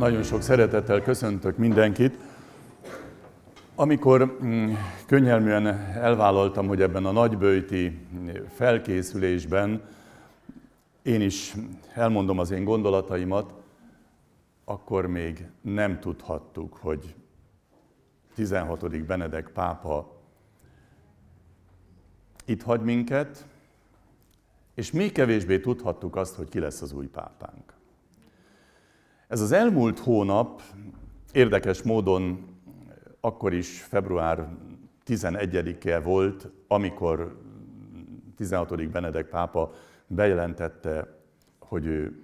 Nagyon sok szeretettel köszöntök mindenkit. Amikor mm, könnyelműen elvállaltam, hogy ebben a nagybőjti felkészülésben én is elmondom az én gondolataimat, akkor még nem tudhattuk, hogy 16. Benedek pápa itt hagy minket, és még kevésbé tudhattuk azt, hogy ki lesz az új pápánk. Ez az elmúlt hónap érdekes módon akkor is február 11-e volt, amikor 16. Benedek pápa bejelentette, hogy ő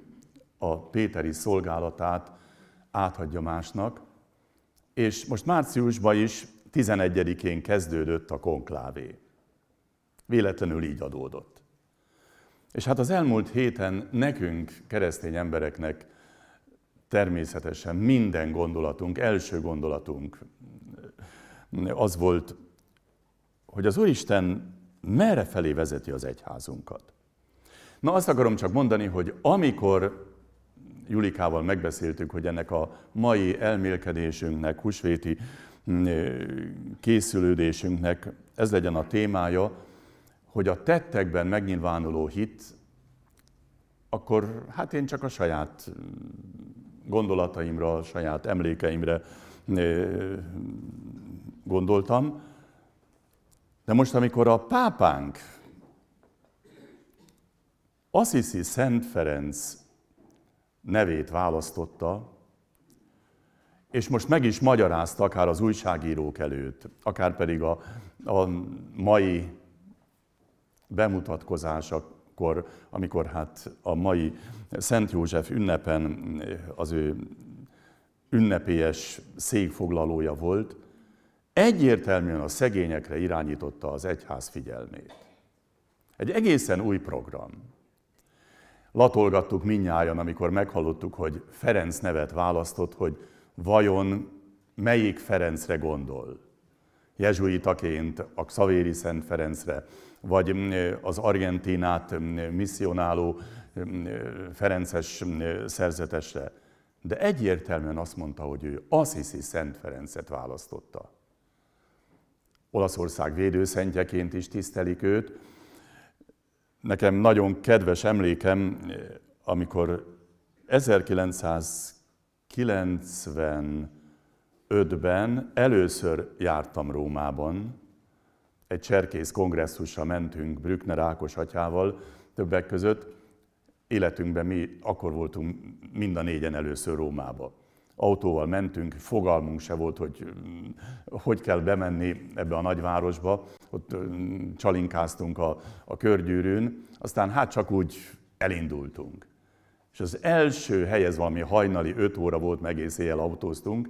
a Péteri szolgálatát áthagyja másnak, és most márciusban is 11-én kezdődött a konklávé. Véletlenül így adódott. És hát az elmúlt héten nekünk, keresztény embereknek természetesen minden gondolatunk, első gondolatunk eh, az volt, hogy az Úristen merre felé vezeti az egyházunkat. Na azt akarom csak mondani, hogy amikor Julikával megbeszéltük, hogy ennek a mai elmélkedésünknek, husvéti mm, eh, készülődésünknek ez legyen a témája, hogy a tettekben megnyilvánuló hit, akkor hát én csak a saját mm, gondolataimra, a saját emlékeimre gondoltam. De most, amikor a pápánk, Assisi Szent Ferenc nevét választotta, és most meg is magyarázta akár az újságírók előtt, akár pedig a, a mai bemutatkozásakor, amikor hát a mai Szent József ünnepen az ő ünnepélyes székfoglalója volt, egyértelműen a szegényekre irányította az egyház figyelmét. Egy egészen új program. Latolgattuk minnyáján, amikor meghallottuk, hogy Ferenc nevet választott, hogy vajon melyik Ferencre gondol. Jezsuitaként a Xavéri Szent Ferencre, vagy az Argentinát misszionáló Ferences szerzetesre, de egyértelműen azt mondta, hogy ő Assisi Szent Ferencet választotta. Olaszország védőszentjeként is tisztelik őt. Nekem nagyon kedves emlékem, amikor 1995-ben először jártam Rómában, egy cserkész kongresszusra mentünk Brückner Ákos atyával többek között, életünkben mi akkor voltunk mind a négyen először Rómába. Autóval mentünk, fogalmunk se volt, hogy mm, hogy kell bemenni ebbe a nagyvárosba. Ott mm, csalinkáztunk a, a körgyűrűn, aztán hát csak úgy elindultunk. És az első hely, ez valami hajnali 5 óra volt, meg egész éjjel autóztunk,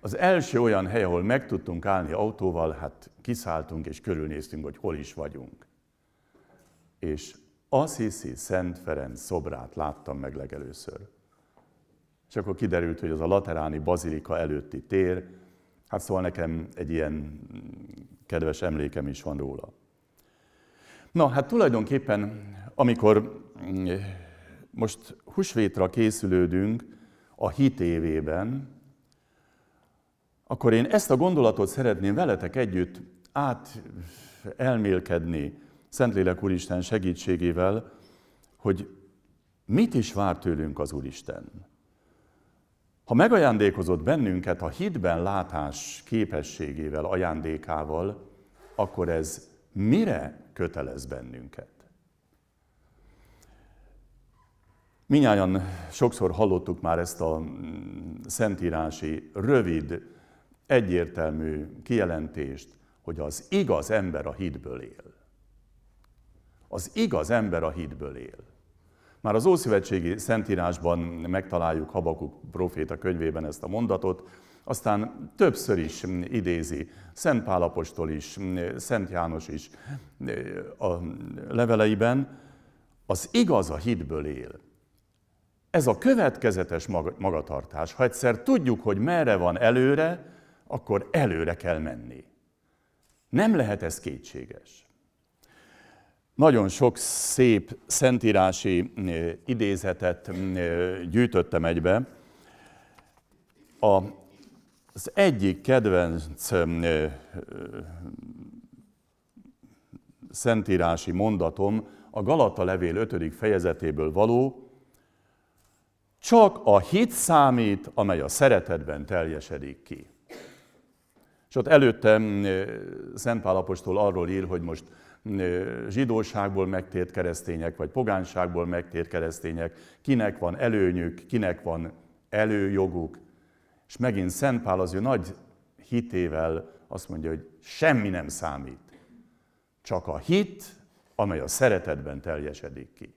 az első olyan hely, ahol meg tudtunk állni autóval, hát kiszálltunk és körülnéztünk, hogy hol is vagyunk. És Assisi Szent Ferenc szobrát láttam meg legelőször. És akkor kiderült, hogy az a lateráni bazilika előtti tér, hát szóval nekem egy ilyen kedves emlékem is van róla. Na, hát tulajdonképpen, amikor mm, most husvétra készülődünk a hit évében, akkor én ezt a gondolatot szeretném veletek együtt át elmélkedni, Szentlélek Úristen segítségével, hogy mit is vár tőlünk az Úristen. Ha megajándékozott bennünket a hitben látás képességével, ajándékával, akkor ez mire kötelez bennünket? Minnyáján sokszor hallottuk már ezt a mm, szentírási, rövid, egyértelmű kijelentést, hogy az igaz ember a hitből él. Az igaz ember a hitből él. Már az Ószövetségi Szentírásban megtaláljuk Habakuk proféta könyvében ezt a mondatot, aztán többször is idézi, Szent Pálapostól is, Szent János is a leveleiben, az igaz a hitből él. Ez a következetes magatartás, ha egyszer tudjuk, hogy merre van előre, akkor előre kell menni. Nem lehet ez kétséges. Nagyon sok szép szentírási eh, idézetet eh, gyűjtöttem egybe. Az egyik kedvenc eh, szentírási mondatom a Galata levél 5. fejezetéből való, csak a hit számít, amely a szeretetben teljesedik ki. És ott előttem Szent Apostol arról ír, hogy most zsidóságból megtért keresztények, vagy pogánságból megtért keresztények, kinek van előnyük, kinek van előjoguk. És megint Szent Pál az ő nagy hitével azt mondja, hogy semmi nem számít. Csak a hit, amely a szeretetben teljesedik ki.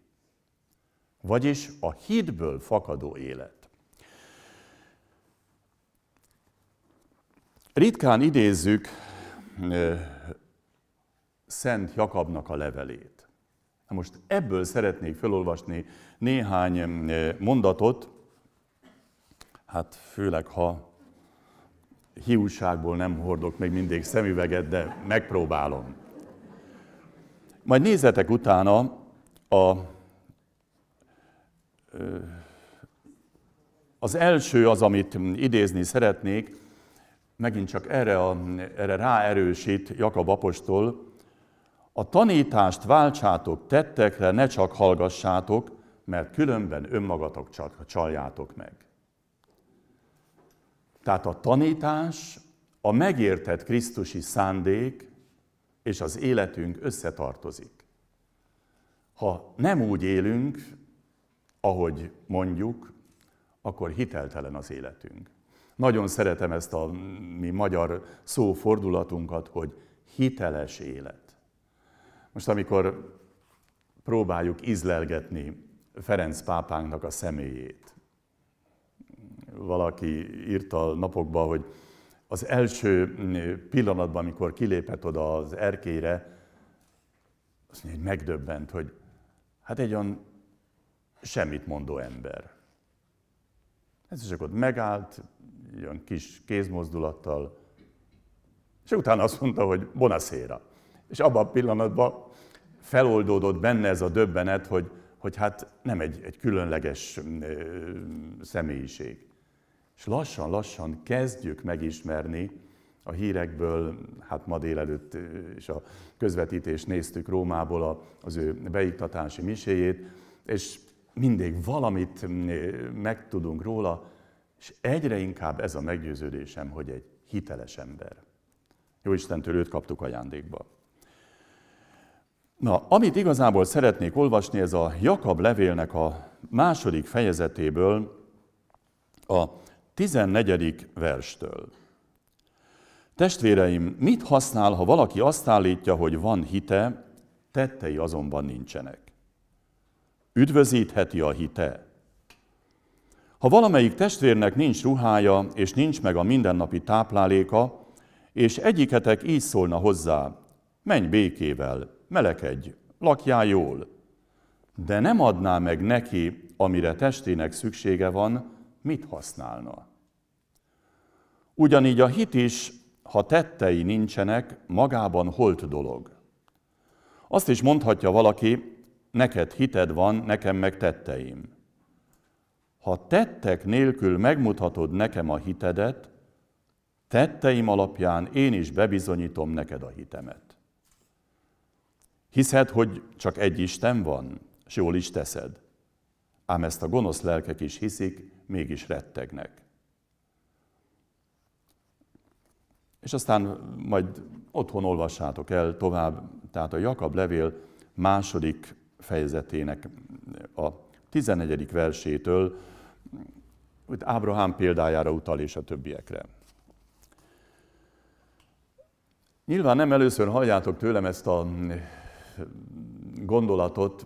Vagyis a hitből fakadó élet. Ritkán idézzük Szent Jakabnak a levelét. Na most ebből szeretnék felolvasni néhány eh, mondatot, hát főleg ha hiúságból nem hordok még mindig szemüveget, de megpróbálom. Majd nézzetek utána a, eh, az első az, amit idézni szeretnék, megint csak erre, a, erre ráerősít Jakab apostol, a tanítást váltsátok tettekre, ne csak hallgassátok, mert különben önmagatok csak csaljátok meg. Tehát a tanítás, a megértett Krisztusi szándék és az életünk összetartozik. Ha nem úgy élünk, ahogy mondjuk, akkor hiteltelen az életünk. Nagyon szeretem ezt a mm, mi magyar szófordulatunkat, hogy hiteles élet. Most amikor próbáljuk izlelgetni Ferenc pápánknak a személyét, valaki írta napokban, hogy az első pillanatban, amikor kilépett oda az erkére, azt mondja, hogy megdöbbent, hogy hát egy olyan semmit mondó ember. Ez csak ott megállt, olyan kis kézmozdulattal, és utána azt mondta, hogy bonaszéra. És abban a pillanatban feloldódott benne ez a döbbenet, hogy, hogy hát nem egy, egy különleges személyiség. És lassan-lassan kezdjük megismerni a hírekből, hát ma délelőtt és a közvetítés néztük Rómából az ő beiktatási miséjét, és mindig valamit megtudunk róla, és egyre inkább ez a meggyőződésem, hogy egy hiteles ember. Jó Istentől őt kaptuk ajándékba. Na, amit igazából szeretnék olvasni, ez a Jakab levélnek a második fejezetéből, a 14. verstől. Testvéreim, mit használ, ha valaki azt állítja, hogy van hite, tettei azonban nincsenek? Üdvözítheti a hite. Ha valamelyik testvérnek nincs ruhája, és nincs meg a mindennapi tápláléka, és egyiketek így szólna hozzá, menj békével, melekedj, lakjál jól, de nem adná meg neki, amire testének szüksége van, mit használna. Ugyanígy a hit is, ha tettei nincsenek, magában holt dolog. Azt is mondhatja valaki, neked hited van, nekem meg tetteim. Ha tettek nélkül megmutatod nekem a hitedet, tetteim alapján én is bebizonyítom neked a hitemet. Hiszed, hogy csak egy Isten van, s jól is teszed. Ám ezt a gonosz lelkek is hiszik, mégis rettegnek. És aztán majd otthon olvassátok el tovább, tehát a Jakab levél második fejezetének a 14. versétől, itt Ábrahám példájára utal és a többiekre. Nyilván nem először halljátok tőlem ezt a gondolatot,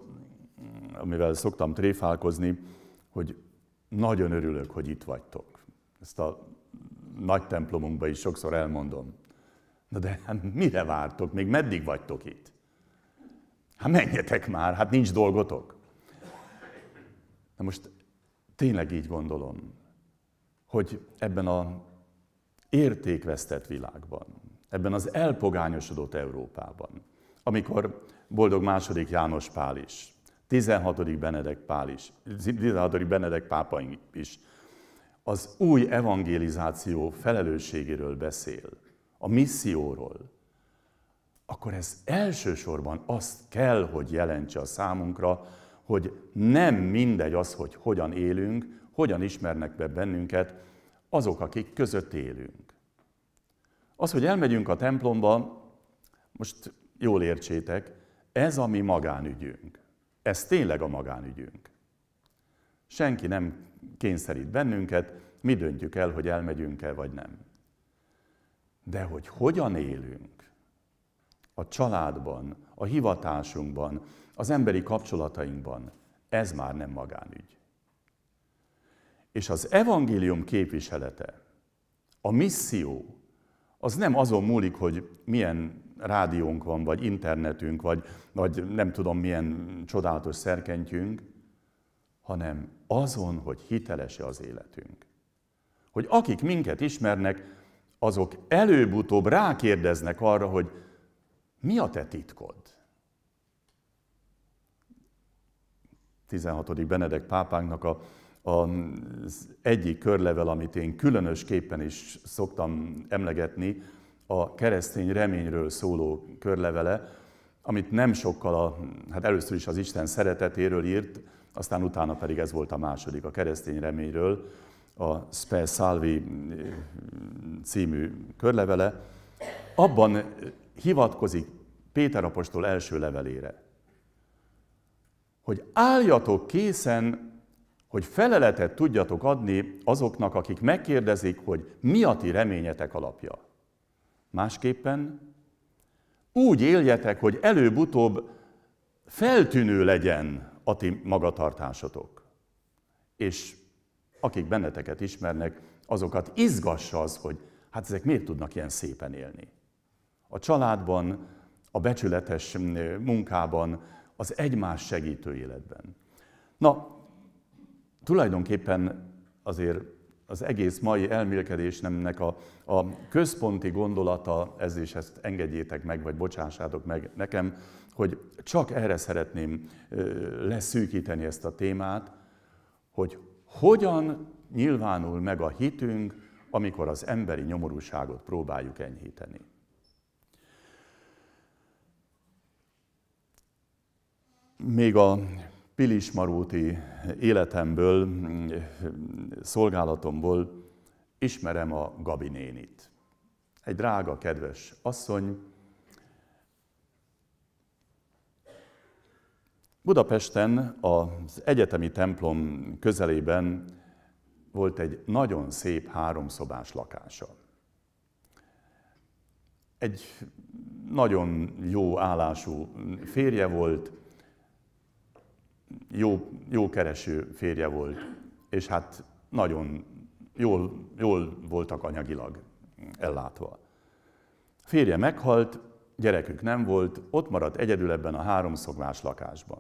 amivel szoktam tréfálkozni, hogy nagyon örülök, hogy itt vagytok. Ezt a nagy templomunkban is sokszor elmondom. Na de hát mire vártok? Még meddig vagytok itt? Hát menjetek már, hát nincs dolgotok. Na most tényleg így gondolom, hogy ebben a értékvesztett világban, ebben az elpogányosodott Európában, amikor boldog második János Pál is, 16. Benedek Pál is, 16. Benedek pápaink is az új evangelizáció felelősségéről beszél, a misszióról, akkor ez elsősorban azt kell, hogy jelentse a számunkra, hogy nem mindegy az, hogy hogyan élünk, hogyan ismernek be bennünket azok, akik között élünk. Az, hogy elmegyünk a templomba, most jól értsétek, ez a mi magánügyünk. Ez tényleg a magánügyünk. Senki nem kényszerít bennünket, mi döntjük el, hogy elmegyünk-e vagy nem. De hogy hogyan élünk a családban, a hivatásunkban, az emberi kapcsolatainkban, ez már nem magánügy. És az evangélium képviselete, a misszió, az nem azon múlik, hogy milyen rádiónk van, vagy internetünk, vagy, vagy nem tudom milyen csodálatos szerkentjünk, hanem azon, hogy hiteles az életünk. Hogy akik minket ismernek, azok előbb-utóbb rákérdeznek arra, hogy mi a te titkod? 16. Benedek pápánknak a, a, az egyik körlevel, amit én különösképpen is szoktam emlegetni, a keresztény reményről szóló körlevele, amit nem sokkal, a, hát először is az Isten szeretetéről írt, aztán utána pedig ez volt a második, a keresztény reményről, a Spe Salvi eh, című körlevele, abban hivatkozik Péter apostol első levelére, hogy álljatok készen, hogy feleletet tudjatok adni azoknak, akik megkérdezik, hogy mi a ti reményetek alapja. Másképpen úgy éljetek, hogy előbb-utóbb feltűnő legyen a ti magatartásotok. És akik benneteket ismernek, azokat izgassa az, hogy hát ezek miért tudnak ilyen szépen élni. A családban, a becsületes munkában, az egymás segítő életben. Na, tulajdonképpen azért az egész mai elmélkedésnemnek a, a központi gondolata, ez és ezt engedjétek meg, vagy bocsássátok meg nekem, hogy csak erre szeretném leszűkíteni ezt a témát, hogy hogyan nyilvánul meg a hitünk, amikor az emberi nyomorúságot próbáljuk enyhíteni. Még a Pilismaróti életemből, szolgálatomból ismerem a Gabi nénit. Egy drága, kedves asszony. Budapesten az egyetemi templom közelében volt egy nagyon szép háromszobás lakása. Egy nagyon jó állású férje volt, jó, jó kereső férje volt, és hát nagyon jól, jól voltak anyagilag ellátva. férje meghalt, gyerekük nem volt, ott maradt egyedül ebben a háromszoglás lakásban.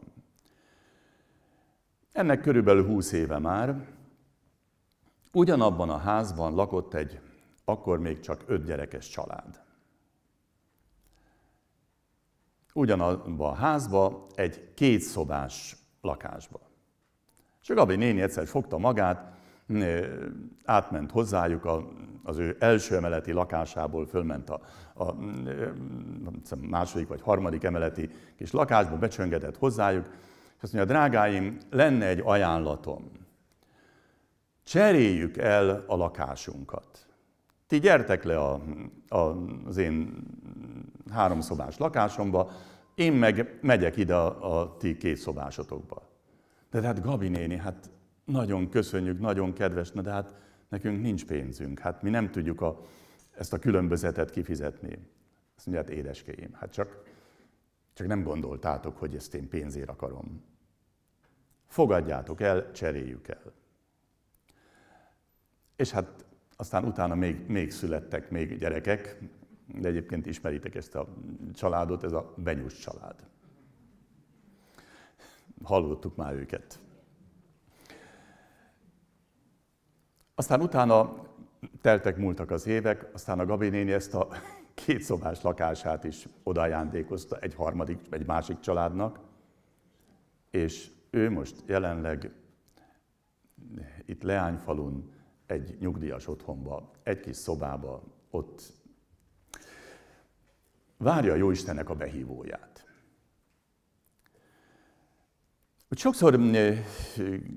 Ennek körülbelül húsz éve már, ugyanabban a házban lakott egy akkor még csak öt gyerekes család. Ugyanabban a házba egy kétszobás lakásba. És a Gabi néni egyszer fogta magát, átment hozzájuk, az ő első emeleti lakásából fölment a, a második vagy harmadik emeleti kis lakásba, becsöngetett hozzájuk, és azt mondja, drágáim, lenne egy ajánlatom. Cseréljük el a lakásunkat. Ti gyertek le a, a, az én háromszobás lakásomba, én meg megyek ide a, a ti két szobásotokba. De hát Gabi néni, hát nagyon köszönjük, nagyon kedves, na de hát nekünk nincs pénzünk, hát mi nem tudjuk a, ezt a különbözetet kifizetni. Azt mondja, hát édeskeim, hát csak, csak nem gondoltátok, hogy ezt én pénzért akarom. Fogadjátok el, cseréljük el. És hát aztán utána még, még születtek még gyerekek, de egyébként ismeritek ezt a családot, ez a Benyus család. Hallottuk már őket. Aztán utána teltek múltak az évek, aztán a Gabi néni ezt a szobás lakását is odajándékozta egy harmadik, egy másik családnak, és ő most jelenleg itt Leányfalun egy nyugdíjas otthonba, egy kis szobába, ott várja a Jóistennek a behívóját. Sokszor mm, eh,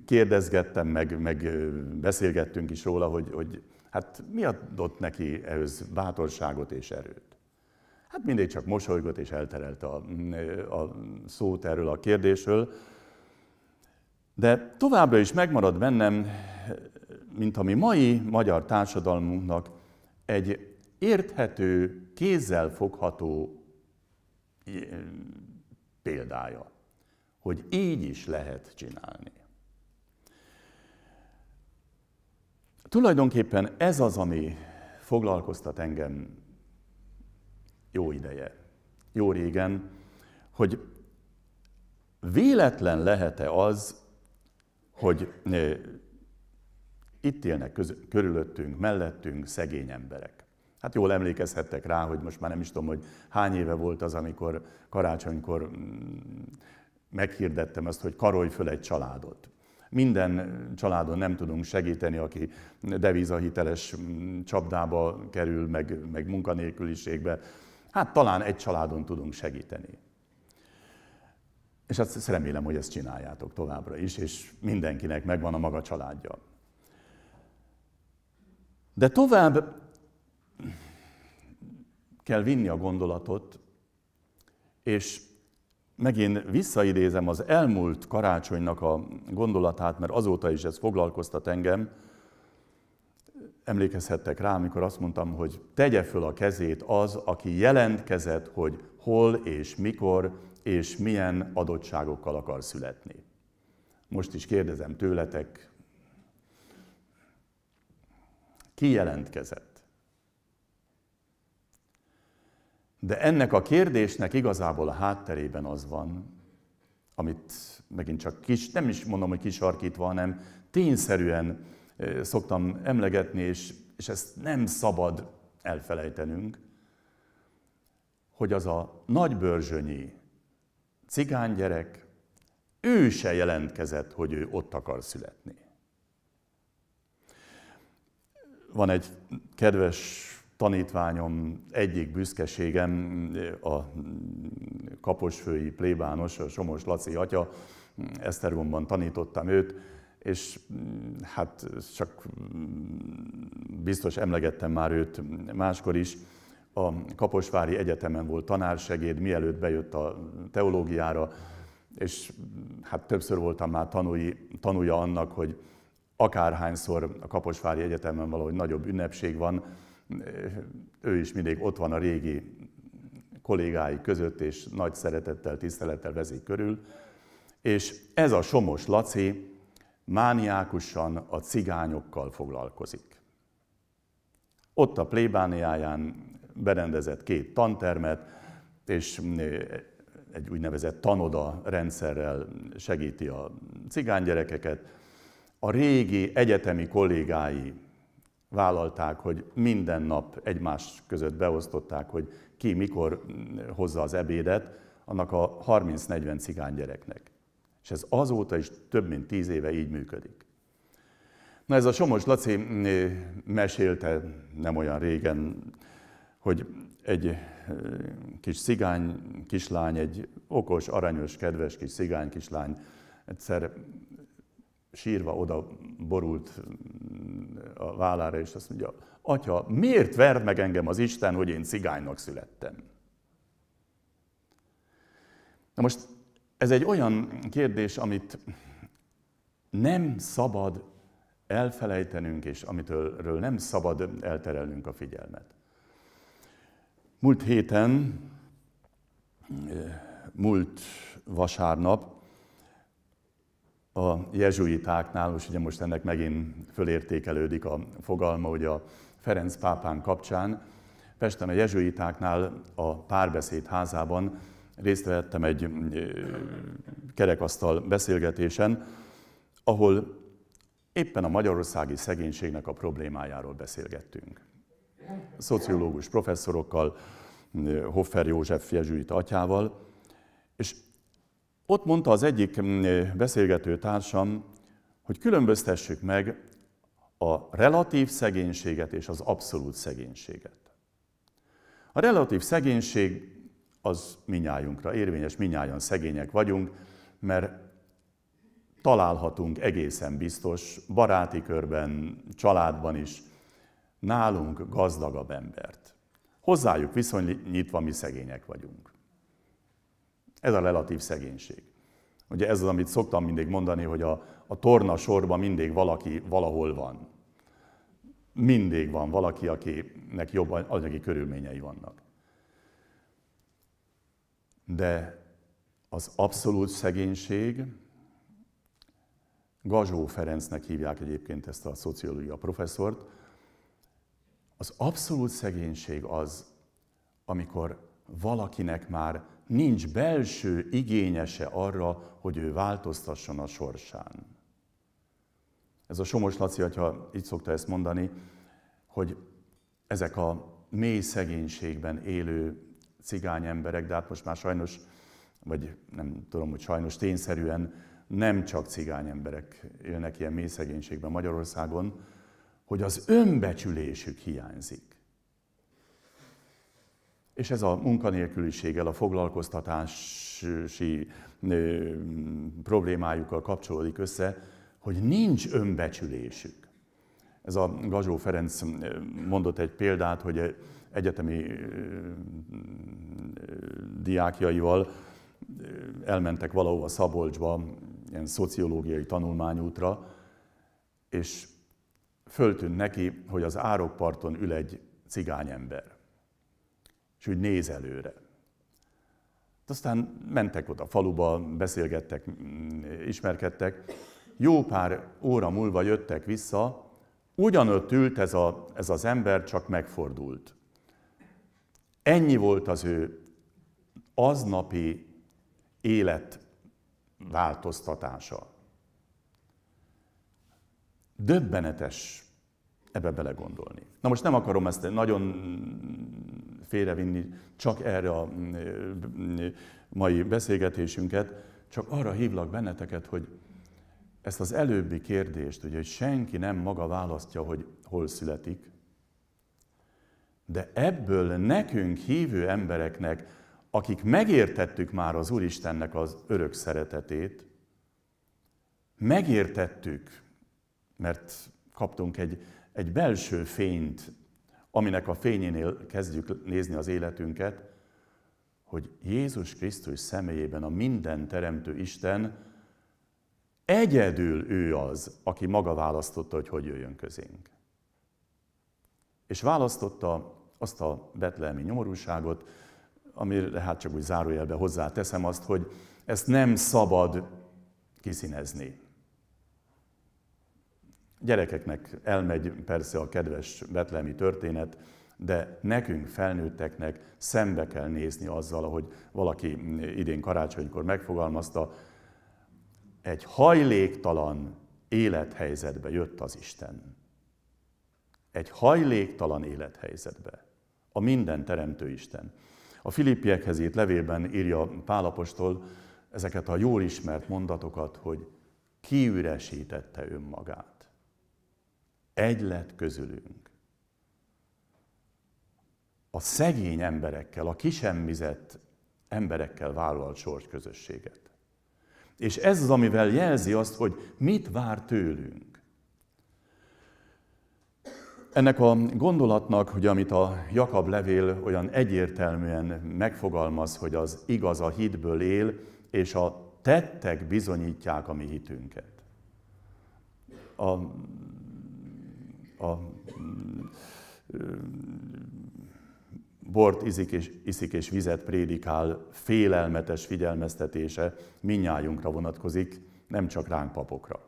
kérdezgettem, meg, meg eh, beszélgettünk is róla, hogy, hogy hát mi adott neki ehhez bátorságot és erőt. Hát mindig csak mosolygott és elterelt a, mm, eh, a szót erről a kérdésről, de továbbra is megmarad bennem, mint ami mai magyar társadalmunknak egy érthető kézzel fogható eh, példája, hogy így is lehet csinálni. Tulajdonképpen ez az, ami foglalkoztat engem jó ideje, jó régen, hogy véletlen lehet-e az, hogy eh, itt élnek körülöttünk, mellettünk szegény emberek. Hát jól emlékezhettek rá, hogy most már nem is tudom, hogy hány éve volt az, amikor karácsonykor mm, meghirdettem azt, hogy karolj föl egy családot. Minden családon nem tudunk segíteni, aki devizahiteles mm, csapdába kerül, meg, meg munkanélküliségbe. Hát talán egy családon tudunk segíteni. És azt hát remélem, hogy ezt csináljátok továbbra is, és mindenkinek megvan a maga családja. De tovább kell vinni a gondolatot, és megint visszaidézem az elmúlt karácsonynak a gondolatát, mert azóta is ez foglalkoztat engem. Emlékezhettek rá, amikor azt mondtam, hogy tegye föl a kezét az, aki jelentkezett, hogy hol és mikor és milyen adottságokkal akar születni. Most is kérdezem tőletek, ki jelentkezett? De ennek a kérdésnek igazából a hátterében az van, amit megint csak kis, nem is mondom, hogy kisarkítva, hanem tényszerűen szoktam emlegetni, és, és ezt nem szabad elfelejtenünk, hogy az a nagybörzsönyi cigánygyerek, ő se jelentkezett, hogy ő ott akar születni. Van egy kedves tanítványom egyik büszkeségem, a kaposfői plébános, a Somos Laci atya, Esztergomban tanítottam őt, és hát csak biztos emlegettem már őt máskor is, a Kaposvári Egyetemen volt tanársegéd, mielőtt bejött a teológiára, és hát többször voltam már tanúi, tanúja annak, hogy akárhányszor a Kaposvári Egyetemen valahogy nagyobb ünnepség van, ő is mindig ott van a régi kollégái között, és nagy szeretettel, tisztelettel vezik körül. És ez a Somos Laci mániákusan a cigányokkal foglalkozik. Ott a plébániáján berendezett két tantermet, és eh, egy úgynevezett tanoda rendszerrel segíti a cigánygyerekeket. A régi egyetemi kollégái vállalták, hogy minden nap egymás között beosztották, hogy ki mikor mm, hozza az ebédet, annak a 30-40 cigány gyereknek. És ez azóta is több mint 10 éve így működik. Na ez a Somos Laci mm, mesélte nem olyan régen, hogy egy mm, kis cigány kislány, egy okos, aranyos, kedves kis cigány kislány egyszer sírva oda borult mm, a vállára, és azt mondja, atya, miért verd meg engem az Isten, hogy én cigánynak születtem? Na most ez egy olyan kérdés, amit nem szabad elfelejtenünk, és amitől nem szabad elterelnünk a figyelmet. Múlt héten, eh, múlt vasárnap a jezsuitáknál, és ugye most ennek megint fölértékelődik a fogalma, hogy a Ferenc pápán kapcsán, Pesten a jezsuitáknál a párbeszéd házában részt vettem egy kerekasztal beszélgetésen, ahol éppen a magyarországi szegénységnek a problémájáról beszélgettünk. Szociológus professzorokkal, Hoffer József jezsuita atyával, és ott mondta az egyik mm, beszélgető társam, hogy különböztessük meg a relatív szegénységet és az abszolút szegénységet. A relatív szegénység az minnyájunkra érvényes, minnyáján szegények vagyunk, mert találhatunk egészen biztos baráti körben, családban is nálunk gazdagabb embert. Hozzájuk viszonyítva mi szegények vagyunk. Ez a relatív szegénység. Ugye ez az, amit szoktam mindig mondani, hogy a, a torna sorban mindig valaki valahol van. Mindig van valaki, akinek jobb anyagi körülményei vannak. De az abszolút szegénység, Gazsó Ferencnek hívják egyébként ezt a szociológia professzort, az abszolút szegénység az, amikor valakinek már nincs belső igényese arra, hogy ő változtasson a sorsán. Ez a Somos Laci atya így szokta ezt mondani, hogy ezek a mély szegénységben élő cigány emberek, de hát most már sajnos, vagy nem tudom, hogy sajnos tényszerűen nem csak cigány emberek élnek ilyen mély szegénységben Magyarországon, hogy az önbecsülésük hiányzik. És ez a munkanélküliséggel, a foglalkoztatási problémájukkal kapcsolódik össze, hogy nincs önbecsülésük. Ez a Gazsó Ferenc mondott egy példát, hogy egyetemi diákjaival elmentek valahova Szabolcsba, ilyen szociológiai tanulmányútra, és föltűnt neki, hogy az árokparton ül egy cigányember és hogy néz előre. De aztán mentek oda a faluba, beszélgettek, mm, ismerkedtek. Jó pár óra múlva jöttek vissza, ugyanott ült ez, a, ez az ember, csak megfordult. Ennyi volt az ő aznapi élet változtatása. Döbbenetes ebbe belegondolni. Na most nem akarom ezt nagyon félrevinni csak erre a mm, mm, mm, mai beszélgetésünket, csak arra hívlak benneteket, hogy ezt az előbbi kérdést, ugye, hogy senki nem maga választja, hogy hol születik, de ebből nekünk hívő embereknek, akik megértettük már az Úristennek az örök szeretetét, megértettük, mert kaptunk egy, egy belső fényt aminek a fényénél kezdjük nézni az életünket, hogy Jézus Krisztus személyében a minden teremtő Isten egyedül ő az, aki maga választotta, hogy hogy jöjjön közénk. És választotta azt a betlehemi nyomorúságot, amire hát csak úgy zárójelbe hozzáteszem azt, hogy ezt nem szabad kiszínezni. Gyerekeknek elmegy persze a kedves betlemi történet, de nekünk, felnőtteknek szembe kell nézni azzal, ahogy valaki idén karácsonykor megfogalmazta, egy hajléktalan élethelyzetbe jött az Isten. Egy hajléktalan élethelyzetbe. A minden teremtő Isten. A Filippiekhez írt levélben írja Pálapostól ezeket a jól ismert mondatokat, hogy kiüresítette önmagát. Egy lett közülünk. A szegény emberekkel, a kisemmizett emberekkel vállalt sors közösséget. És ez az, amivel jelzi azt, hogy mit vár tőlünk. Ennek a gondolatnak, hogy amit a Jakab levél olyan egyértelműen megfogalmaz, hogy az igaz a hitből él, és a tettek bizonyítják a mi hitünket. A a mm, bort iszik és, iszik és vizet prédikál félelmetes figyelmeztetése minnyájunkra vonatkozik, nem csak ránk papokra.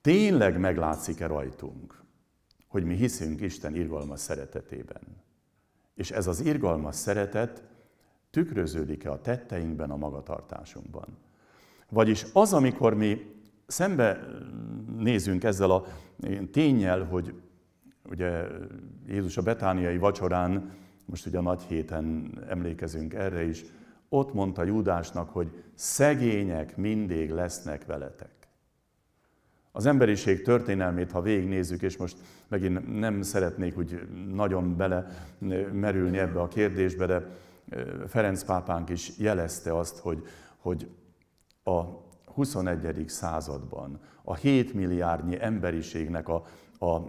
Tényleg meglátszik-e rajtunk, hogy mi hiszünk Isten irgalmas szeretetében? És ez az irgalmas szeretet tükröződik-e a tetteinkben, a magatartásunkban? Vagyis az, amikor mi szembe nézünk ezzel a tényel, hogy ugye Jézus a betániai vacsorán, most ugye a nagy héten emlékezünk erre is, ott mondta Júdásnak, hogy szegények mindig lesznek veletek. Az emberiség történelmét, ha végignézzük, és most megint nem szeretnék úgy nagyon bele merülni ebbe a kérdésbe, de Ferenc pápánk is jelezte azt, hogy, hogy a 21. században a 7 milliárdnyi emberiségnek a, a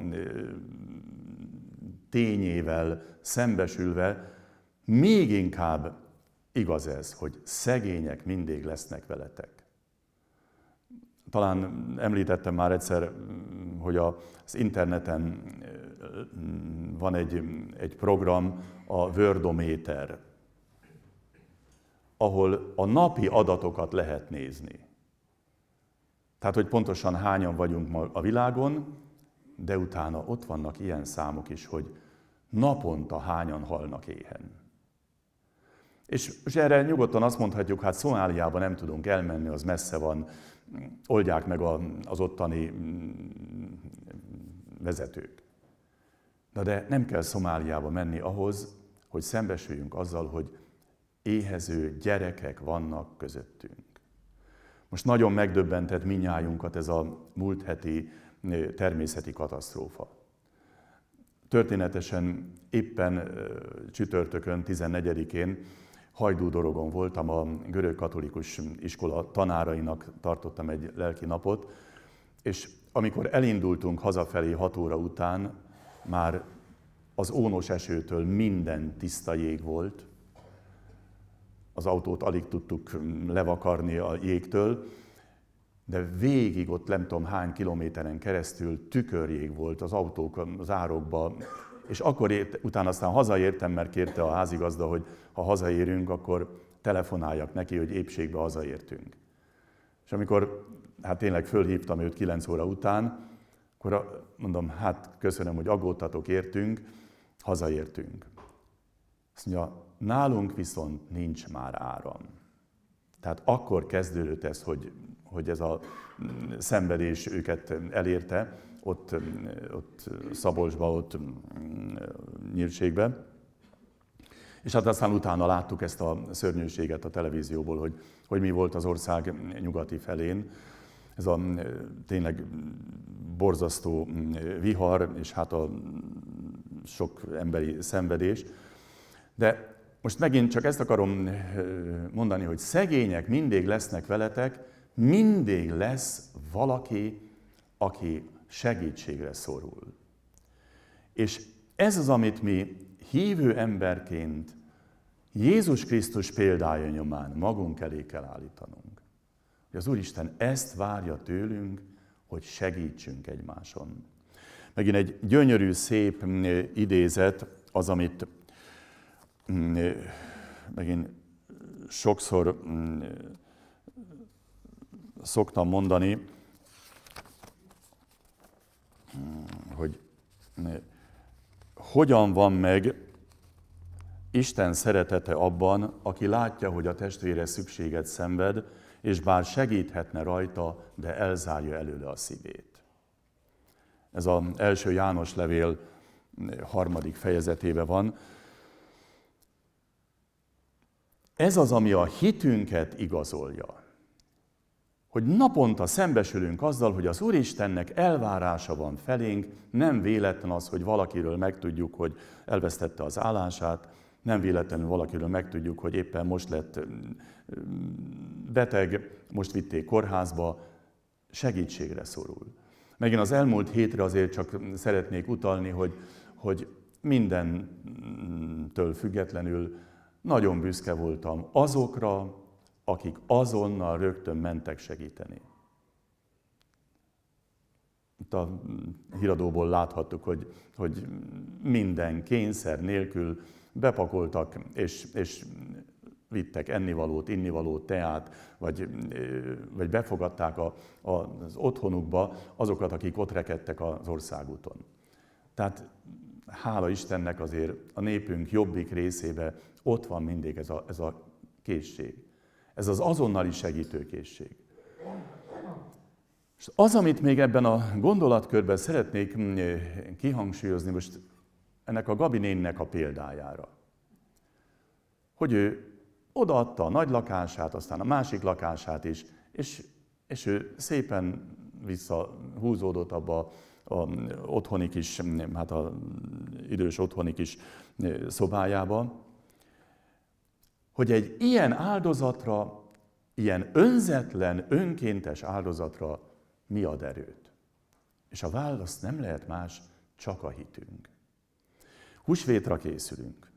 tényével szembesülve még inkább igaz ez, hogy szegények mindig lesznek veletek. Talán említettem már egyszer, hogy az interneten van egy, egy program, a Wordometer, ahol a napi adatokat lehet nézni. Tehát, hogy pontosan hányan vagyunk ma a világon, de utána ott vannak ilyen számok is, hogy naponta hányan halnak éhen. És, és erre nyugodtan azt mondhatjuk, hát Szomáliába nem tudunk elmenni, az messze van, oldják meg a, az ottani mm, vezetők. Na de nem kell Szomáliába menni ahhoz, hogy szembesüljünk azzal, hogy éhező gyerekek vannak közöttünk. Most nagyon megdöbbentett minnyájunkat ez a múlt heti természeti katasztrófa. Történetesen éppen csütörtökön, 14-én Hajdú Dorogon voltam, a görög katolikus iskola tanárainak tartottam egy lelki napot, és amikor elindultunk hazafelé 6 óra után, már az ónos esőtől minden tiszta jég volt, az autót alig tudtuk hm, levakarni a jégtől, de végig ott nem tudom hány kilométeren keresztül tükörjég volt az autók az árokba, és akkor ért, utána aztán hazaértem, mert kérte a házigazda, hogy ha hazaérünk, akkor telefonáljak neki, hogy épségbe hazaértünk. És amikor hát tényleg fölhívtam őt 9 óra után, akkor mondom, hát köszönöm, hogy aggódtatok, értünk, hazaértünk. Azt mondja, nálunk viszont nincs már áram. Tehát akkor kezdődött ez, hogy, hogy ez a mm, szenvedés őket elérte, ott, mm, ott Szabolcsba, ott mm, Nyírségbe. És hát aztán utána láttuk ezt a szörnyűséget a televízióból, hogy, hogy mi volt az ország nyugati felén. Ez a tényleg borzasztó vihar, és hát a sok emberi szenvedés. De most megint csak ezt akarom mondani, hogy szegények mindig lesznek veletek, mindig lesz valaki, aki segítségre szorul. És ez az, amit mi hívő emberként Jézus Krisztus példája nyomán magunk elé kell állítanunk. Hogy az Úristen ezt várja tőlünk, hogy segítsünk egymáson. Megint egy gyönyörű, szép idézet az, amit Mm, megint sokszor mm, szoktam mondani, mm, hogy hogyan van meg Isten szeretete abban, aki látja, hogy a testvére szükséget szenved, és bár segíthetne rajta, de elzárja előle a szívét. Ez az első János levél harmadik fejezetében van. Ez az, ami a hitünket igazolja. Hogy naponta szembesülünk azzal, hogy az Úristennek elvárása van felénk, nem véletlen az, hogy valakiről megtudjuk, hogy elvesztette az állását, nem véletlenül valakiről megtudjuk, hogy éppen most lett beteg, most vitték kórházba, segítségre szorul. Megint az elmúlt hétre azért csak szeretnék utalni, hogy, hogy mindentől függetlenül nagyon büszke voltam azokra, akik azonnal rögtön mentek segíteni. Itt a híradóból láthattuk, hogy, hogy minden kényszer nélkül bepakoltak, és, és vittek ennivalót, innivalót, teát, vagy, vagy befogadták a, a, az otthonukba azokat, akik ott rekedtek az országúton. Tehát hála Istennek azért a népünk jobbik részébe ott van mindig ez a, ez a készség. Ez az azonnali segítőkészség. És az, amit még ebben a gondolatkörben szeretnék mm, kihangsúlyozni, most ennek a Gabi nénnek a példájára. Hogy ő odaadta a nagy lakását, aztán a másik lakását is, és, és ő szépen visszahúzódott abba a mm, otthoni kis, mm, hát a idős otthoni kis szobájába, hogy egy ilyen áldozatra, ilyen önzetlen, önkéntes áldozatra mi ad erőt. És a válasz nem lehet más, csak a hitünk. Húsvétra készülünk.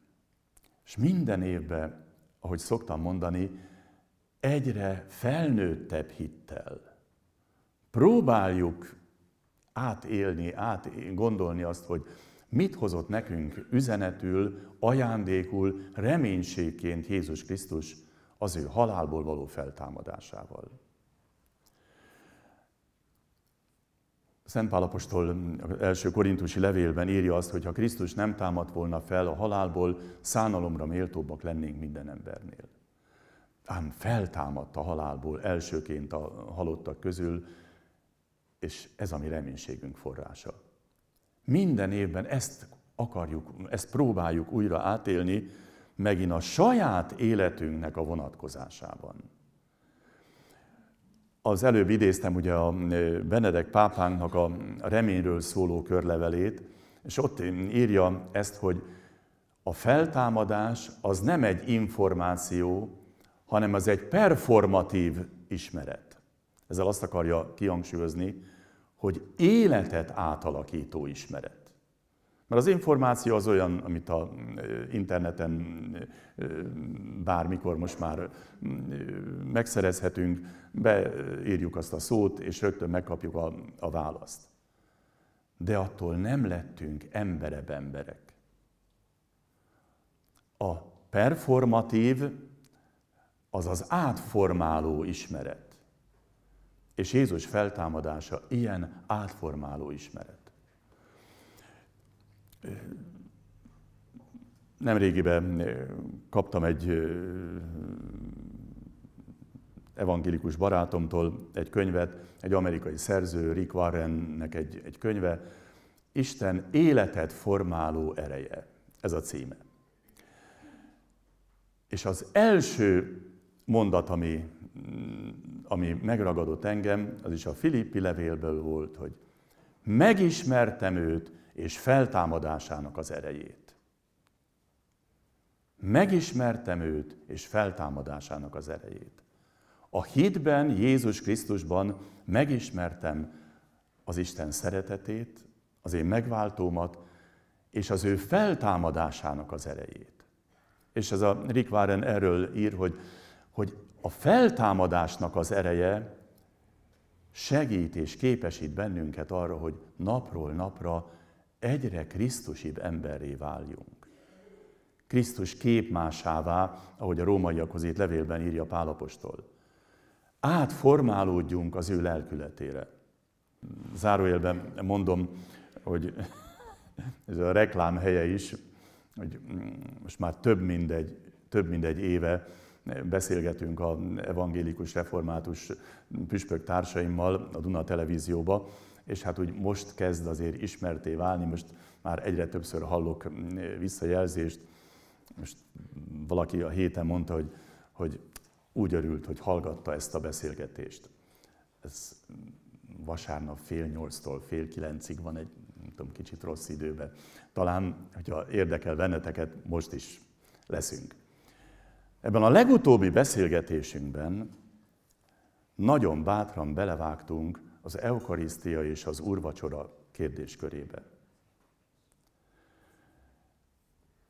És minden évben, ahogy szoktam mondani, egyre felnőttebb hittel. Próbáljuk átélni, át gondolni azt, hogy mit hozott nekünk üzenetül, ajándékul, reménységként Jézus Krisztus az ő halálból való feltámadásával. Szent Pálapostól első korintusi levélben írja azt, hogy ha Krisztus nem támadt volna fel a halálból, szánalomra méltóbbak lennénk minden embernél. Ám feltámadt a halálból elsőként a halottak közül, és ez a mi reménységünk forrása. Minden évben ezt akarjuk, ezt próbáljuk újra átélni, megint a saját életünknek a vonatkozásában. Az előbb idéztem ugye a Benedek pápánknak a reményről szóló körlevelét, és ott írja ezt, hogy a feltámadás az nem egy információ, hanem az egy performatív ismeret. Ezzel azt akarja kihangsúlyozni, hogy életet átalakító ismeret. Mert az információ az olyan, amit a interneten bármikor most már megszerezhetünk, beírjuk azt a szót, és rögtön megkapjuk a, a választ. De attól nem lettünk emberebb emberek. A performatív, az az átformáló ismeret. És Jézus feltámadása ilyen átformáló ismeret. Nemrégiben eh, kaptam egy eh, evangélikus barátomtól egy könyvet, egy amerikai szerző, Rick Warrennek egy, egy könyve, Isten életet formáló ereje. Ez a címe. És az első mondat, ami mm, ami megragadott engem, az is a Filippi levélből volt, hogy megismertem őt és feltámadásának az erejét. Megismertem őt és feltámadásának az erejét. A hitben, Jézus Krisztusban megismertem az Isten szeretetét, az én megváltómat, és az ő feltámadásának az erejét. És ez a Rick Warren erről ír, hogy hogy a feltámadásnak az ereje segít és képesít bennünket arra, hogy napról napra egyre Krisztusibb emberré váljunk. Krisztus képmásává, ahogy a rómaiakhoz itt levélben írja Pálapostól. Átformálódjunk az ő lelkületére. Zárójelben mondom, hogy ez a reklám helye is, hogy most már több mint egy több mint egy éve beszélgetünk a evangélikus református püspök társaimmal a Duna televízióba, és hát úgy most kezd azért ismerté válni, most már egyre többször hallok mm, visszajelzést, most valaki a héten mondta, hogy, hogy úgy örült, hogy hallgatta ezt a beszélgetést. Ez vasárnap fél nyolctól fél kilencig van egy nem tudom, kicsit rossz időben. Talán, hogyha érdekel benneteket, most is leszünk. Ebben a legutóbbi beszélgetésünkben nagyon bátran belevágtunk az eukarisztia és az urvacsora kérdéskörébe.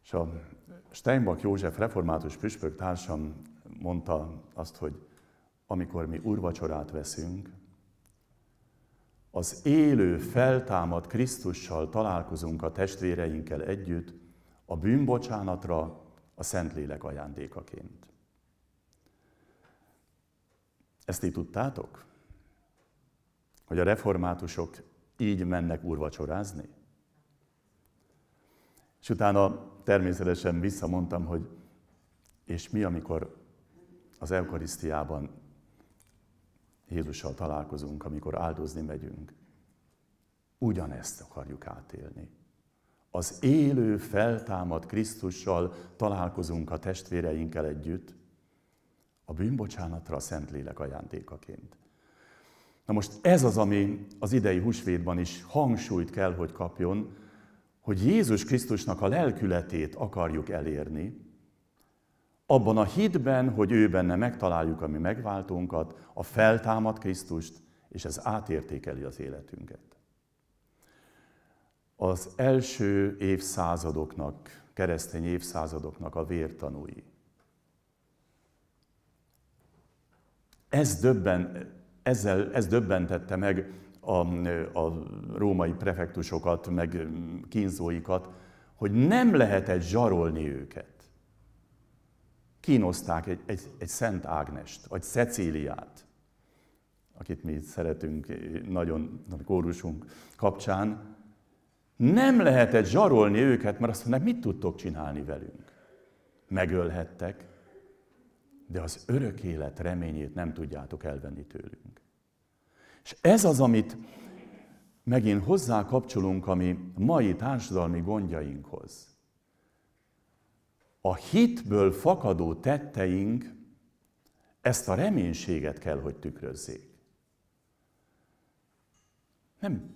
És a Steinbach József református püspök társam mondta azt, hogy amikor mi urvacsorát veszünk, az élő, feltámad Krisztussal találkozunk a testvéreinkkel együtt, a bűnbocsánatra a Szentlélek ajándékaként. Ezt ti tudtátok? Hogy a reformátusok így mennek urvacsorázni? És utána természetesen visszamondtam, hogy és mi, amikor az Eukarisztiában Jézussal találkozunk, amikor áldozni megyünk, ugyanezt akarjuk átélni az élő, feltámad Krisztussal találkozunk a testvéreinkkel együtt, a bűnbocsánatra a Szentlélek ajándékaként. Na most ez az, ami az idei húsvétban is hangsúlyt kell, hogy kapjon, hogy Jézus Krisztusnak a lelkületét akarjuk elérni, abban a hitben, hogy ő benne megtaláljuk a mi megváltónkat, a feltámad Krisztust, és ez átértékeli az életünket az első évszázadoknak, keresztény évszázadoknak a vértanúi. Ez, döbben, ezzel, ez döbbentette meg a, a római prefektusokat, meg kínzóikat, hogy nem lehetett zsarolni őket. Kínozták egy, egy, egy Szent Ágnest, vagy Cecíliát, akit mi szeretünk nagyon a kórusunk kapcsán, nem lehetett zsarolni őket, mert azt mondták, mit tudtok csinálni velünk? Megölhettek, de az örök élet reményét nem tudjátok elvenni tőlünk. És ez az, amit megint hozzá kapcsolunk a mi mai társadalmi gondjainkhoz. A hitből fakadó tetteink ezt a reménységet kell, hogy tükrözzék. Nem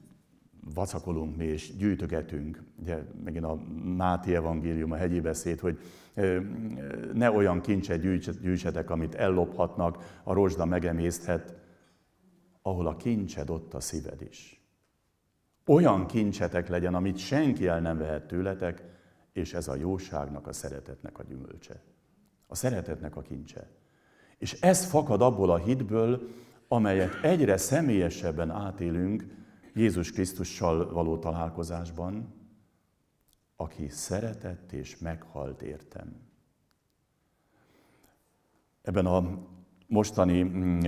vacakolunk mi, és gyűjtögetünk, ugye megint a Máté evangélium, a hegyi beszéd, hogy ne olyan kincset gyűjtsetek, amit ellophatnak, a rozsda megemészthet, ahol a kincsed ott a szíved is. Olyan kincsetek legyen, amit senki el nem vehet tőletek, és ez a jóságnak, a szeretetnek a gyümölcse. A szeretetnek a kincse. És ez fakad abból a hitből, amelyet egyre személyesebben átélünk, Jézus Krisztussal való találkozásban, aki szeretett és meghalt értem. Ebben a mostani, mm,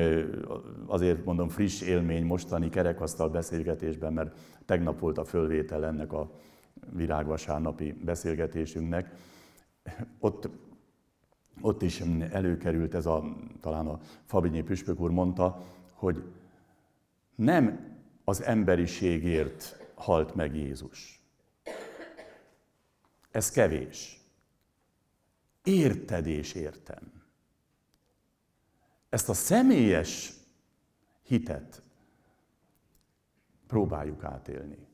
azért mondom friss élmény, mostani kerekasztal beszélgetésben, mert tegnap volt a fölvétel ennek a virágvasárnapi beszélgetésünknek, ott, ott is mm, előkerült ez a, talán a Fabinyi Püspök úr mondta, hogy nem az emberiségért halt meg Jézus. Ez kevés. Érted és értem. Ezt a személyes hitet próbáljuk átélni.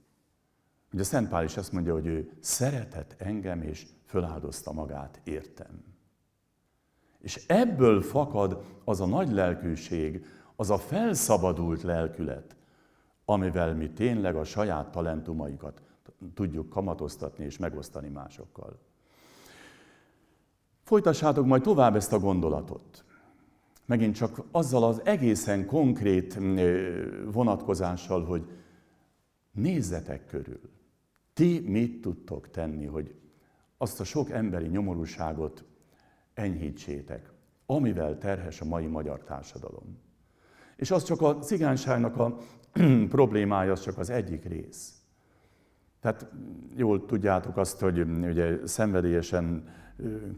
Ugye Szent Pál is azt mondja, hogy ő szeretett engem, és föláldozta magát, értem. És ebből fakad az a nagy lelkűség, az a felszabadult lelkület, amivel mi tényleg a saját talentumaikat tudjuk kamatoztatni és megosztani másokkal. Folytassátok majd tovább ezt a gondolatot. Megint csak azzal az egészen konkrét mm, vonatkozással, hogy nézzetek körül. Ti mit tudtok tenni, hogy azt a sok emberi nyomorúságot enyhítsétek, amivel terhes a mai magyar társadalom. És az csak a cigányságnak a problémája az csak az egyik rész. Tehát jól tudjátok azt, hogy mm, ugye szenvedélyesen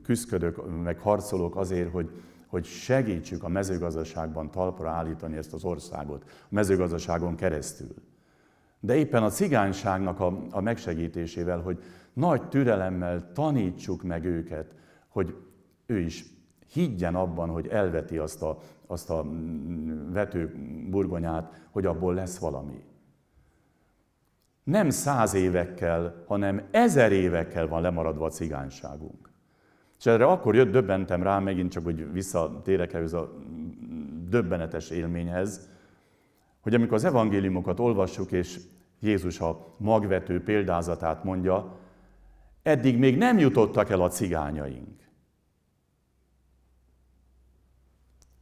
küzdködök, meg harcolok azért, hogy, hogy segítsük a mezőgazdaságban talpra állítani ezt az országot, a mezőgazdaságon keresztül. De éppen a cigányságnak a, a megsegítésével, hogy nagy türelemmel tanítsuk meg őket, hogy ő is higgyen abban, hogy elveti azt a, azt a mm, vető burgonyát, hogy abból lesz valami. Nem száz évekkel, hanem ezer évekkel van lemaradva a cigányságunk. És erre akkor jött, döbbentem rá, megint csak, hogy visszatérek ehhez a mm, döbbenetes élményhez, hogy amikor az evangéliumokat olvassuk, és Jézus a magvető példázatát mondja, eddig még nem jutottak el a cigányaink.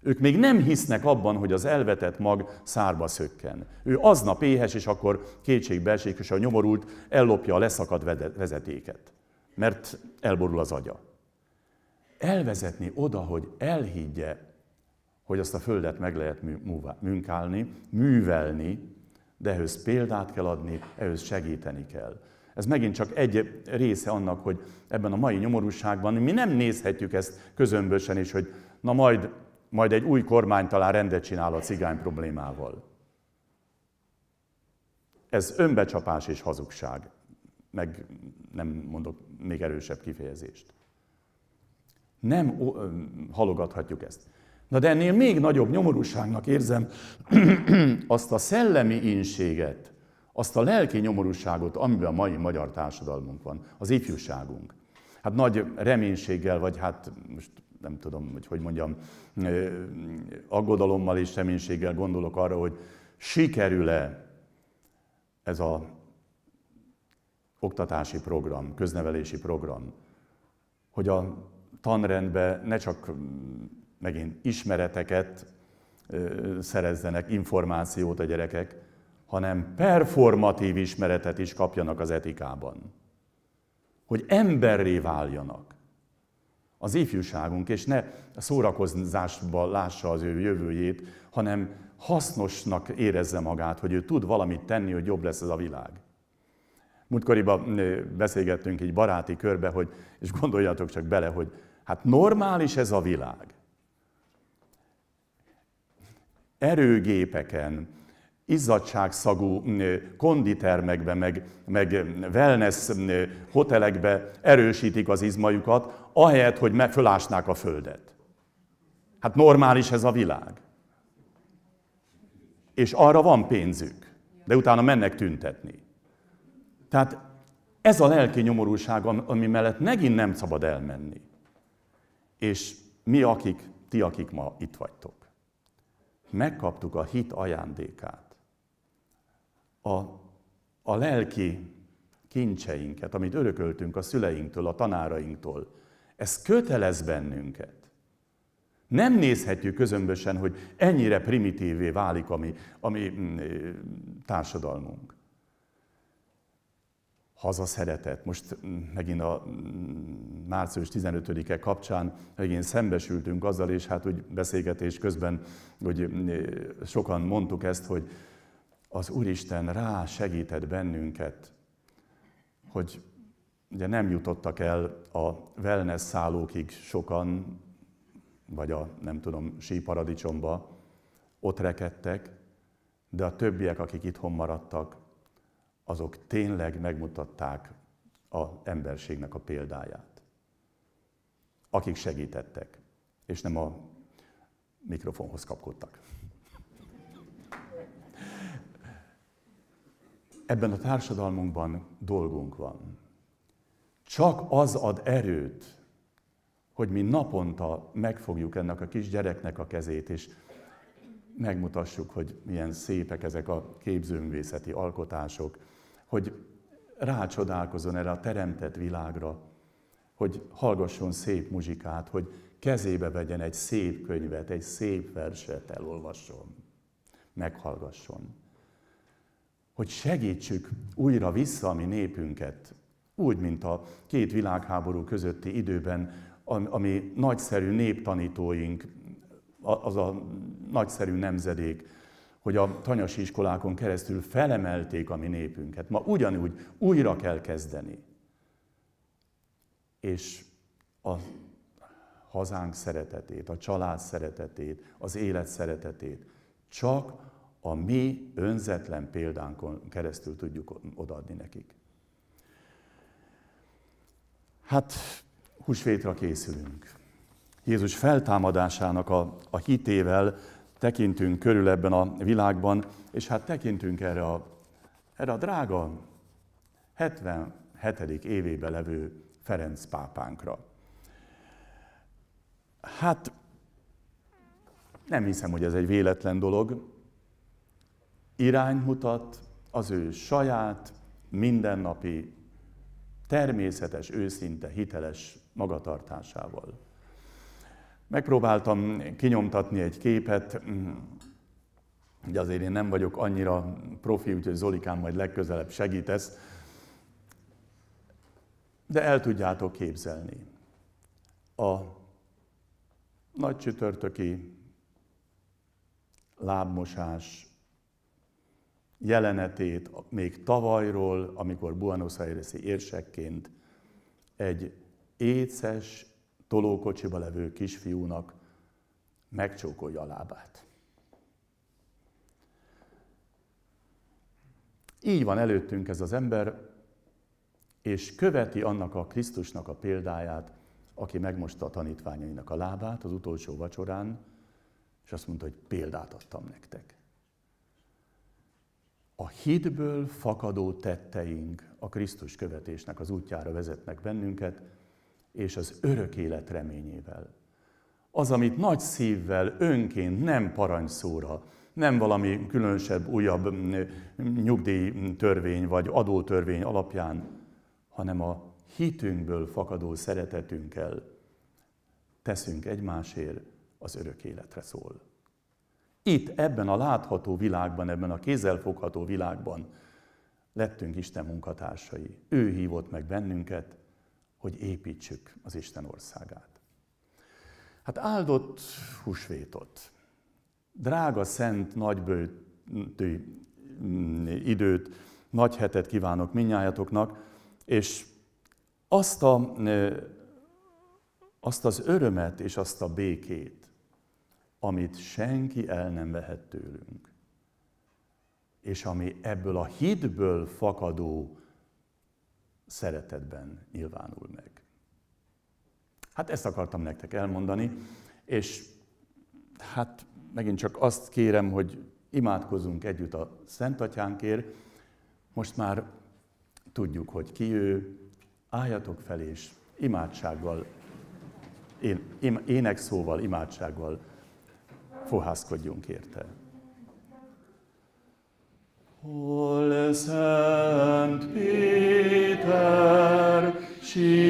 Ők még nem hisznek abban, hogy az elvetett mag szárba szökken. Ő aznap éhes, és akkor kétségbe esik, és a nyomorult ellopja a leszakadt vezetéket, mert elborul az agya. Elvezetni oda, hogy elhiggye, hogy azt a földet meg lehet munkálni, művelni, de ehhez példát kell adni, ehhez segíteni kell. Ez megint csak egy része annak, hogy ebben a mai nyomorúságban mi nem nézhetjük ezt közömbösen, és hogy na majd majd egy új kormány talán rendet csinál a cigány problémával. Ez önbecsapás és hazugság. Meg nem mondok még erősebb kifejezést. Nem halogathatjuk ezt. Na de ennél még nagyobb nyomorúságnak érzem azt a szellemi inséget, azt a lelki nyomorúságot, amiben a mai magyar társadalmunk van, az ifjúságunk. Hát nagy reménységgel, vagy hát most nem tudom, hogy hogy mondjam, aggodalommal és reménységgel gondolok arra, hogy sikerül-e ez a oktatási program, köznevelési program, hogy a tanrendbe ne csak megint ismereteket szerezzenek, információt a gyerekek, hanem performatív ismeretet is kapjanak az etikában. Hogy emberré váljanak az ifjúságunk, és ne szórakozásba lássa az ő jövőjét, hanem hasznosnak érezze magát, hogy ő tud valamit tenni, hogy jobb lesz ez a világ. Múltkoriban beszélgettünk egy baráti körbe, hogy, és gondoljatok csak bele, hogy hát normális ez a világ. Erőgépeken, izzadságszagú konditermekbe, meg, meg wellness hotelekbe erősítik az izmajukat, ahelyett, hogy fölásnák a földet. Hát normális ez a világ. És arra van pénzük, de utána mennek tüntetni. Tehát ez a lelki nyomorúság, ami mellett megint nem szabad elmenni. És mi, akik, ti, akik ma itt vagytok, megkaptuk a hit ajándékát a, a lelki kincseinket, amit örököltünk a szüleinktől, a tanárainktól, ez kötelez bennünket. Nem nézhetjük közömbösen, hogy ennyire primitívé válik a mi, a mi mm, eh, társadalmunk. szeretet. Most mm, megint a mm, március 15-e kapcsán megint szembesültünk azzal, és hát úgy beszélgetés közben, hogy eh, sokan mondtuk ezt, hogy, az Úristen rá segített bennünket, hogy ugye nem jutottak el a wellness szállókig sokan, vagy a nem tudom, síparadicsomba, ott rekedtek, de a többiek, akik itthon maradtak, azok tényleg megmutatták az emberségnek a példáját. Akik segítettek, és nem a mikrofonhoz kapkodtak. ebben a társadalmunkban dolgunk van. Csak az ad erőt, hogy mi naponta megfogjuk ennek a kis gyereknek a kezét, és megmutassuk, hogy milyen szépek ezek a képzőművészeti alkotások, hogy rácsodálkozon erre a teremtett világra, hogy hallgasson szép muzsikát, hogy kezébe vegyen egy szép könyvet, egy szép verset, elolvasson, meghallgasson hogy segítsük újra vissza a mi népünket, úgy, mint a két világháború közötti időben, ami nagyszerű néptanítóink, az a nagyszerű nemzedék, hogy a tanyasi iskolákon keresztül felemelték a mi népünket. Ma ugyanúgy újra kell kezdeni. És a hazánk szeretetét, a család szeretetét, az élet szeretetét csak a mi önzetlen példánkon keresztül tudjuk odaadni nekik. Hát húsvétra készülünk. Jézus feltámadásának a, a hitével tekintünk körül ebben a világban, és hát tekintünk erre a, erre a drága 77. évébe levő Ferenc pápánkra. Hát nem hiszem, hogy ez egy véletlen dolog, iránymutat az ő saját, mindennapi, természetes, őszinte, hiteles magatartásával. Megpróbáltam kinyomtatni egy képet, ugye azért én nem vagyok annyira profi, úgyhogy Zolikám majd legközelebb segítesz, de el tudjátok képzelni. A nagy csütörtöki lábmosás jelenetét még tavalyról, amikor Buenos Aires-i érsekként egy éces, tolókocsiba levő kisfiúnak megcsókolja a lábát. Így van előttünk ez az ember, és követi annak a Krisztusnak a példáját, aki megmosta a tanítványainak a lábát az utolsó vacsorán, és azt mondta, hogy példát adtam nektek. A hitből fakadó tetteink a Krisztus követésnek az útjára vezetnek bennünket, és az örök élet reményével. Az, amit nagy szívvel, önként, nem parancsszóra, nem valami különösebb, újabb nyugdíjtörvény vagy adótörvény alapján, hanem a hitünkből fakadó szeretetünkkel teszünk egymásért, az örök életre szól. Itt, ebben a látható világban, ebben a kézzelfogható világban lettünk Isten munkatársai. Ő hívott meg bennünket, hogy építsük az Isten országát. Hát áldott húsvétot, drága szent nagybőtő mm, időt, nagy hetet kívánok minnyájatoknak, és azt, a, azt az örömet és azt a békét, amit senki el nem vehet tőlünk. És ami ebből a hitből fakadó szeretetben nyilvánul meg. Hát ezt akartam nektek elmondani, és hát megint csak azt kérem, hogy imádkozunk együtt a Szent Atyánkért. Most már tudjuk, hogy ki ő, álljatok fel és imádsággal, én, énekszóval, imádsággal fohászkodjunk érte. Hol Szent Péter, sír